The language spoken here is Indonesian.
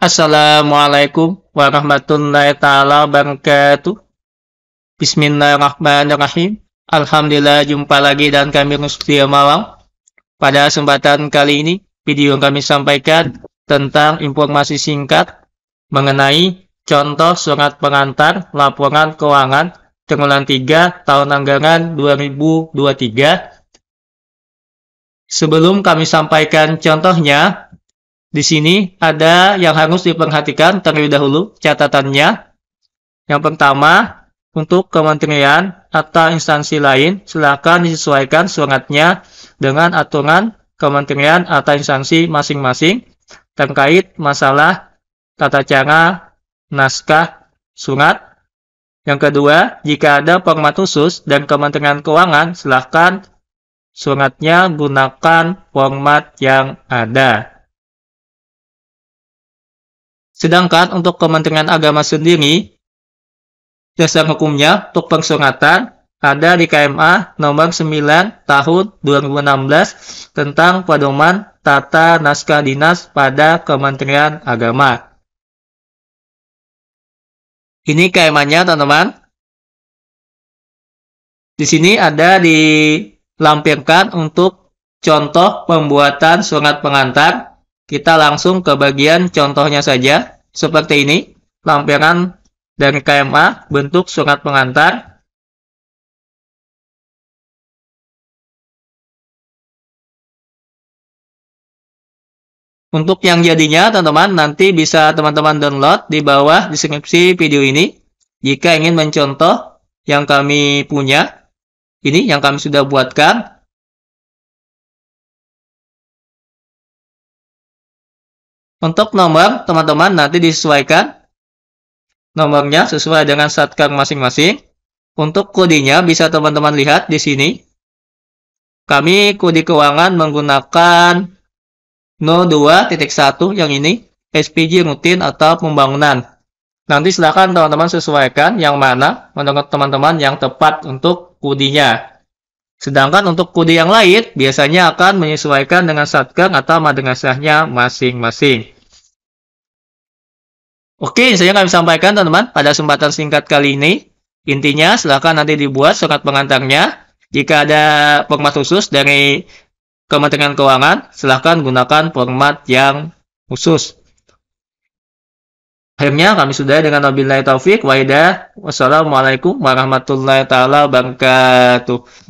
Assalamualaikum warahmatullahi taala wabarakatuh. Bismillahirrahmanirrahim. Alhamdulillah jumpa lagi dan kami Rusdia Malang. Pada kesempatan kali ini, video yang kami sampaikan tentang informasi singkat mengenai contoh surat pengantar laporan keuangan triwulan 3 tahun anggaran 2023. Sebelum kami sampaikan contohnya, di sini ada yang harus diperhatikan terlebih dahulu catatannya. Yang pertama, untuk kementerian atau instansi lain, silakan disesuaikan suratnya dengan aturan kementerian atau instansi masing-masing terkait masalah tata cara naskah surat yang kedua, jika ada format khusus dan Kementerian Keuangan, silakan suratnya gunakan format yang ada. Sedangkan untuk Kementerian Agama sendiri, dasar hukumnya untuk persuratan ada di KMA nomor 9 tahun 2016 tentang pedoman tata naskah dinas pada Kementerian Agama. Ini KMA-nya, teman-teman. Di sini ada dilampirkan untuk contoh pembuatan surat pengantar kita langsung ke bagian contohnya saja. Seperti ini, lampiran dan KMA bentuk surat pengantar. Untuk yang jadinya, teman-teman, nanti bisa teman-teman download di bawah deskripsi video ini. Jika ingin mencontoh yang kami punya, ini yang kami sudah buatkan, Untuk nomor, teman-teman nanti disesuaikan nomornya sesuai dengan satker masing-masing. Untuk kodenya bisa teman-teman lihat di sini. Kami kode keuangan menggunakan 02.1 yang ini, SPG rutin atau pembangunan. Nanti silakan teman-teman sesuaikan yang mana menurut teman-teman yang tepat untuk kodenya. Sedangkan untuk kode yang lain biasanya akan menyesuaikan dengan satker atau madrasahnya masing-masing. Oke, saya kami sampaikan teman-teman pada kesempatan singkat kali ini. Intinya silahkan nanti dibuat surat pengantarnya. Jika ada format khusus dari Kementerian Keuangan, silahkan gunakan format yang khusus. Akhirnya kami sudah dengan Nabi Taufik, Waidah. Wassalamualaikum warahmatullahi wabarakatuh.